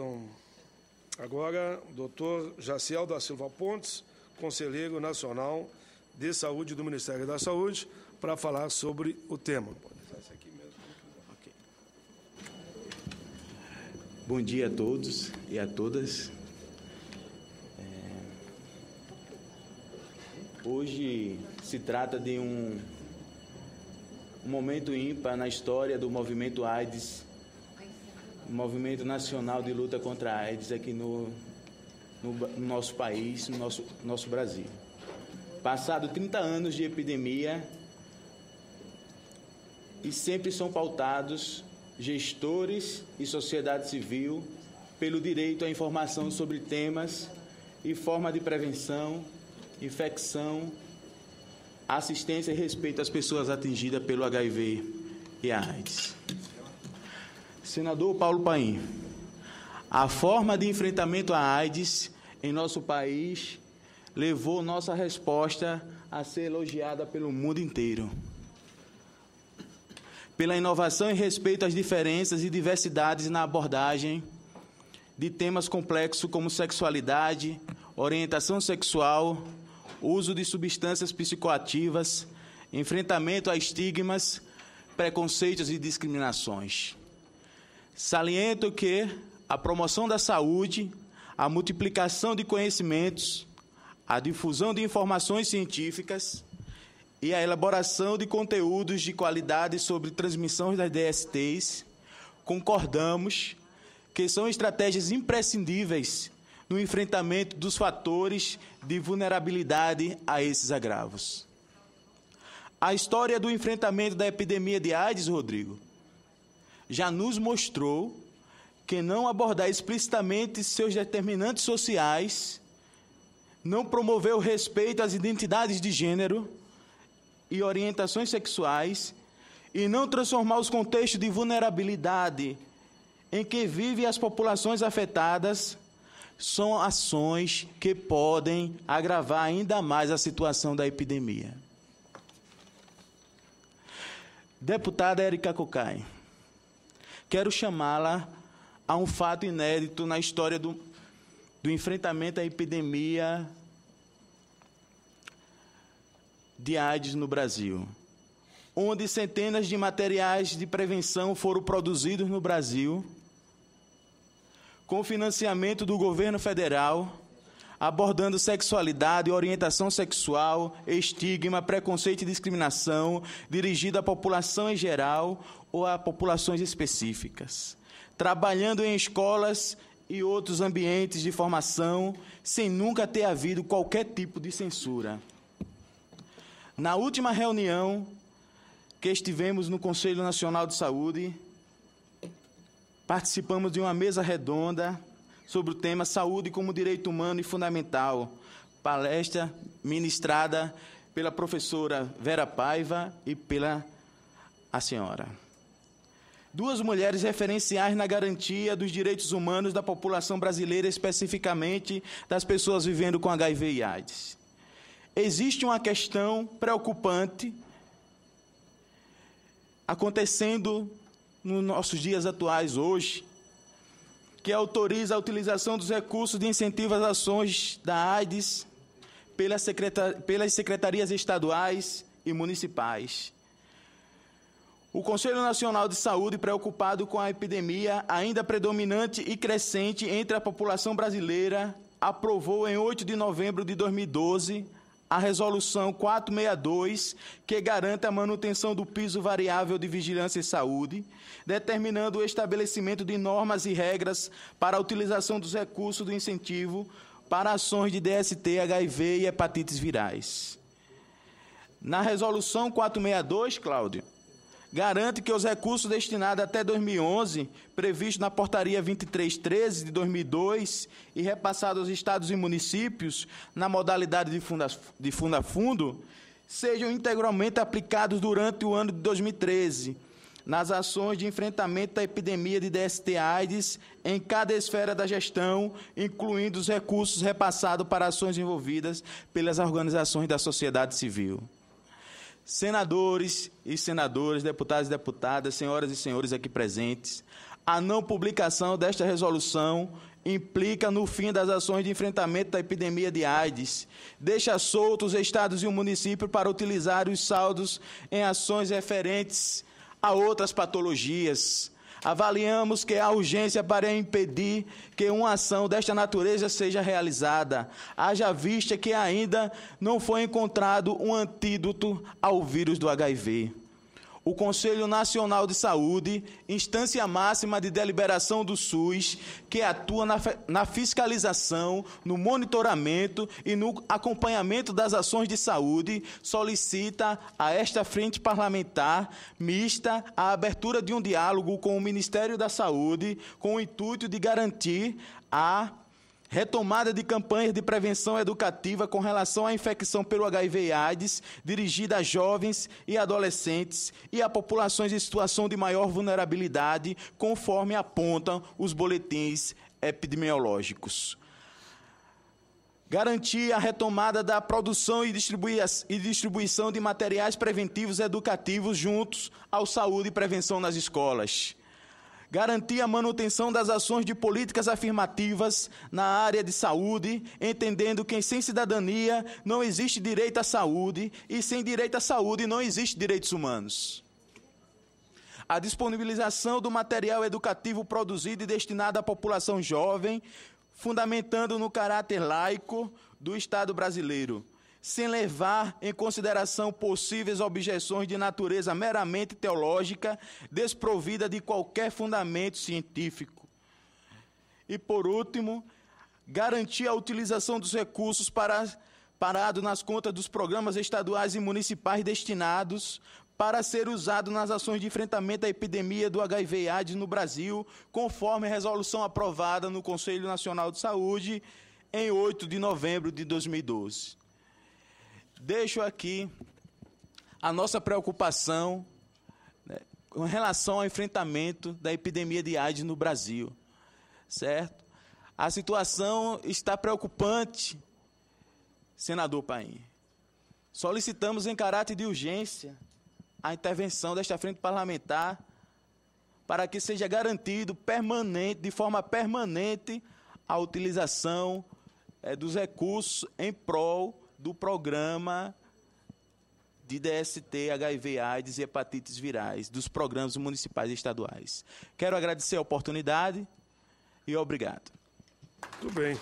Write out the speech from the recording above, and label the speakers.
Speaker 1: Então, agora, doutor Jaciel da Silva Pontes, conselheiro nacional de saúde do Ministério da Saúde, para falar sobre o tema. Bom dia a todos e a todas. É, hoje se trata de um momento ímpar na história do movimento AIDS movimento nacional de luta contra a AIDS aqui no, no, no nosso país, no nosso, nosso Brasil. Passado 30 anos de epidemia, e sempre são pautados gestores e sociedade civil pelo direito à informação sobre temas e forma de prevenção, infecção, assistência e respeito às pessoas atingidas pelo HIV e a AIDS. Senador Paulo Paim, a forma de enfrentamento à AIDS em nosso país levou nossa resposta a ser elogiada pelo mundo inteiro. Pela inovação e respeito às diferenças e diversidades na abordagem de temas complexos como sexualidade, orientação sexual, uso de substâncias psicoativas, enfrentamento a estigmas, preconceitos e discriminações. Saliento que a promoção da saúde, a multiplicação de conhecimentos, a difusão de informações científicas e a elaboração de conteúdos de qualidade sobre transmissão das DSTs, concordamos que são estratégias imprescindíveis no enfrentamento dos fatores de vulnerabilidade a esses agravos. A história do enfrentamento da epidemia de AIDS, Rodrigo, já nos mostrou que não abordar explicitamente seus determinantes sociais, não promover o respeito às identidades de gênero e orientações sexuais, e não transformar os contextos de vulnerabilidade em que vivem as populações afetadas, são ações que podem agravar ainda mais a situação da epidemia. Deputada Érica Cocai quero chamá-la a um fato inédito na história do, do enfrentamento à epidemia de AIDS no Brasil, onde centenas de materiais de prevenção foram produzidos no Brasil com financiamento do governo federal abordando sexualidade, orientação sexual, estigma, preconceito e discriminação, dirigida à população em geral ou a populações específicas. Trabalhando em escolas e outros ambientes de formação, sem nunca ter havido qualquer tipo de censura. Na última reunião que estivemos no Conselho Nacional de Saúde, participamos de uma mesa redonda sobre o tema Saúde como Direito Humano e Fundamental. Palestra ministrada pela professora Vera Paiva e pela a senhora. Duas mulheres referenciais na garantia dos direitos humanos da população brasileira, especificamente das pessoas vivendo com HIV e AIDS. Existe uma questão preocupante acontecendo nos nossos dias atuais hoje, que autoriza a utilização dos recursos de incentivo às ações da AIDS pelas, secretar pelas secretarias estaduais e municipais. O Conselho Nacional de Saúde, preocupado com a epidemia ainda predominante e crescente entre a população brasileira, aprovou em 8 de novembro de 2012 a resolução 462, que garante a manutenção do piso variável de vigilância e saúde, determinando o estabelecimento de normas e regras para a utilização dos recursos do incentivo para ações de DST, HIV e hepatites virais. Na resolução 462, Cláudio, garante que os recursos destinados até 2011, previstos na Portaria 2313 de 2002 e repassados aos estados e municípios na modalidade de funda, de fundo, sejam integralmente aplicados durante o ano de 2013 nas ações de enfrentamento da epidemia de DST-AIDS em cada esfera da gestão, incluindo os recursos repassados para ações envolvidas pelas organizações da sociedade civil senadores e senadoras, deputados e deputadas, senhoras e senhores aqui presentes, a não publicação desta resolução implica no fim das ações de enfrentamento da epidemia de AIDS, deixa soltos os estados e o município para utilizar os saldos em ações referentes a outras patologias, Avaliamos que há urgência para impedir que uma ação desta natureza seja realizada, haja vista que ainda não foi encontrado um antídoto ao vírus do HIV o Conselho Nacional de Saúde, instância máxima de deliberação do SUS, que atua na, na, fiscalização, no monitoramento e no acompanhamento das ações de saúde, solicita a esta frente parlamentar mista a abertura de um diálogo com o Ministério da Saúde, com o intuito de garantir a Retomada de campanhas de prevenção educativa com relação à infecção pelo HIV/AIDS, dirigida a jovens e adolescentes e a populações em situação de maior vulnerabilidade, conforme apontam os boletins epidemiológicos. Garantir a retomada da produção e distribuição de materiais preventivos educativos juntos ao saúde e prevenção nas escolas garantir a manutenção das ações de políticas afirmativas na área de saúde, entendendo que sem cidadania não existe direito à saúde e sem direito à saúde não existe direitos humanos. A disponibilização do material educativo produzido e destinado à população jovem, fundamentando no caráter laico do Estado brasileiro sem levar em consideração possíveis objeções de natureza meramente teológica, desprovida de qualquer fundamento científico. E por último, garantir a utilização dos recursos para, parado nas contas dos programas estaduais e municipais destinados para ser usado nas ações de enfrentamento à epidemia do HIV/AIDS no Brasil, conforme a resolução aprovada no Conselho Nacional de Saúde em 8 de novembro de 2012 deixo aqui a nossa preocupação né, com relação ao enfrentamento da epidemia de AIDS no Brasil, certo? A situação está preocupante, senador Paim. Solicitamos em caráter de urgência a intervenção desta frente parlamentar para que seja garantido permanente, de forma permanente, a utilização é, dos recursos em prol do programa de DST, HIV, AIDS e hepatites virais, dos programas municipais e estaduais. Quero agradecer a oportunidade e obrigado. Tudo bem.